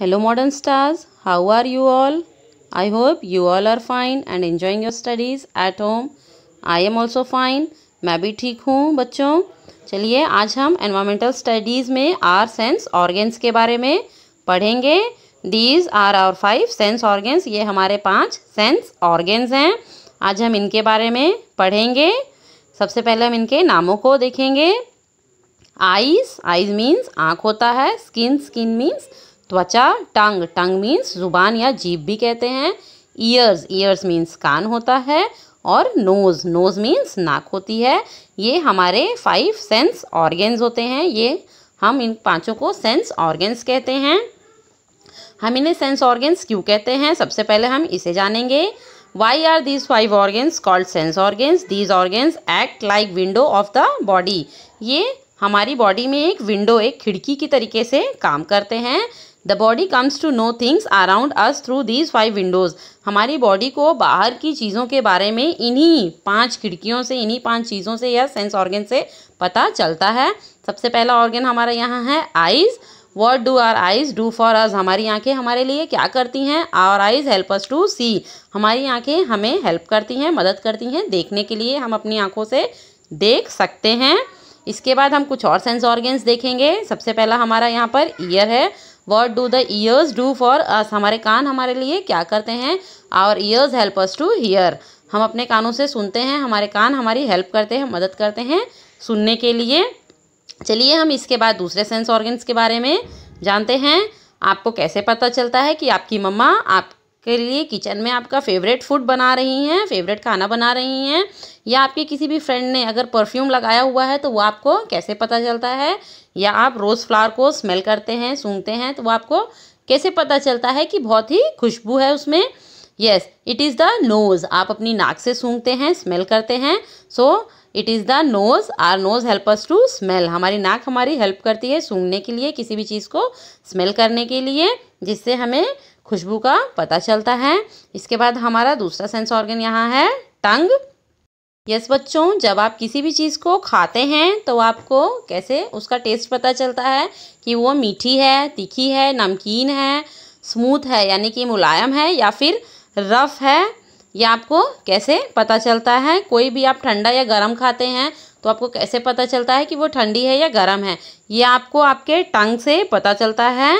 Hello modern stars, how are you all? I hope you all are fine and enjoying your studies at home. I am also fine. मैं भी ठीक हूँ बच्चों चलिए आज हम एनवायरमेंटल स्टडीज़ में आर सेंस ऑर्गेन्स के बारे में पढ़ेंगे these are our five sense organs ये हमारे पांच सेंस ऑर्गेन्स हैं आज हम इनके बारे में पढ़ेंगे सबसे पहले हम इनके नामों को देखेंगे आईज आईज मीन्स आँख होता है स्किन स्किन मीन्स त्वचा टंग टंग मीन्स ज़ुबान या जीभ भी कहते हैं ईयर्स ईयर्स मीन्स कान होता है और नोज़ नोज़ मीन्स नाक होती है ये हमारे फाइव सेंस ऑर्गेन्स होते हैं ये हम इन पांचों को सेंस ऑर्गेन्स कहते हैं हम इन्हें सेंस ऑर्गेन्स क्यों कहते हैं सबसे पहले हम इसे जानेंगे why are these five organs called sense organs these organs act like window of the body ये हमारी बॉडी में एक विंडो एक खिड़की की तरीके से काम करते हैं the body comes to know things around us through these five windows हमारी बॉडी को बाहर की चीज़ों के बारे में इन्हीं पांच खिड़कियों से इन्हीं पांच चीज़ों से या सेंस ऑर्गन से पता चलता है सबसे पहला ऑर्गन हमारा यहाँ है eyes what do our eyes do for us हमारी आंखें हमारे लिए क्या करती हैं our eyes help us to see हमारी आंखें हमें हेल्प करती हैं मदद करती हैं देखने के लिए हम अपनी आंखों से देख सकते हैं इसके बाद हम कुछ और सेंस ऑर्गेन्स देखेंगे सबसे पहला हमारा यहाँ पर ईयर है what do the ears do for us हमारे कान हमारे लिए क्या करते हैं our ears help us to hear हम अपने कानों से सुनते हैं हमारे कान हमारी हेल्प करते हैं मदद करते हैं सुनने के लिए चलिए हम इसके बाद दूसरे सेंस ऑर्गन्स के बारे में जानते हैं आपको कैसे पता चलता है कि आपकी मम्मा आप के लिए किचन में आपका फेवरेट फूड बना रही हैं फेवरेट खाना बना रही हैं या आपके किसी भी फ्रेंड ने अगर परफ्यूम लगाया हुआ है तो वो आपको कैसे पता चलता है या आप रोज़ फ्लावर को स्मेल करते हैं सूंघते हैं तो वो आपको कैसे पता चलता है कि बहुत ही खुशबू है उसमें yes it is the nose आप अपनी नाक से सूंघते हैं स्मेल करते हैं so it is the nose our nose help us to smell हमारी नाक हमारी हेल्प करती है सूंघने के लिए किसी भी चीज़ को स्मेल करने के लिए जिससे हमें खुशबू का पता चलता है इसके बाद हमारा दूसरा सेंस ऑर्गन यहाँ है टंग यस बच्चों जब आप किसी भी चीज़ को खाते हैं तो आपको कैसे उसका टेस्ट पता चलता है कि वो मीठी है तीखी है नमकीन है स्मूथ है यानी कि मुलायम है या फिर रफ़ है या आपको कैसे पता चलता है कोई भी आप ठंडा या गर्म खाते हैं तो आपको कैसे पता चलता है कि वो ठंडी है या गर्म है ये आपको आपके टंग से पता चलता है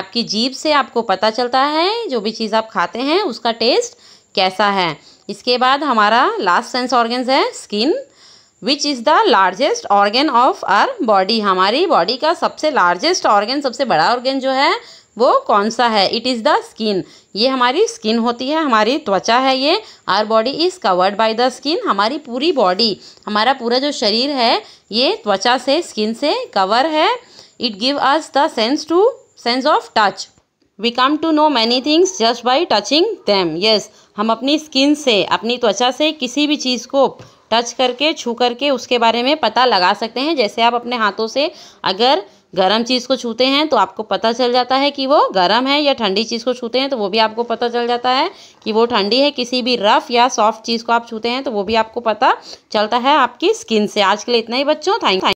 आपकी जीभ से आपको पता चलता है जो भी चीज़ आप खाते हैं उसका टेस्ट कैसा है इसके बाद हमारा लास्ट सेंस ऑर्गेंस है skin which is the largest organ of our body हमारी बॉडी का सबसे लार्जेस्ट ऑर्गेन सबसे बड़ा ऑर्गेन जो है वो कौन सा है इट इज़ द स्किन ये हमारी स्किन होती है हमारी त्वचा है ये our body is covered by the skin हमारी पूरी बॉडी हमारा पूरा जो शरीर है ये त्वचा से स्किन से कवर है it give us the sense to sense of touch we come to know many things just by touching them yes हम अपनी स्किन से अपनी त्वचा से किसी भी चीज़ को टच करके छू करके उसके बारे में पता लगा सकते हैं जैसे आप अपने हाथों से अगर गर्म चीज़ को छूते हैं तो आपको पता चल जाता है कि वो गर्म है या ठंडी चीज़ को छूते हैं तो वो भी आपको पता चल जाता है कि वो ठंडी है किसी भी रफ़ या सॉफ्ट चीज़ को आप छूते हैं तो वो भी आपको पता चलता है आपकी स्किन से आज के लिए इतना ही बच्चों थैंक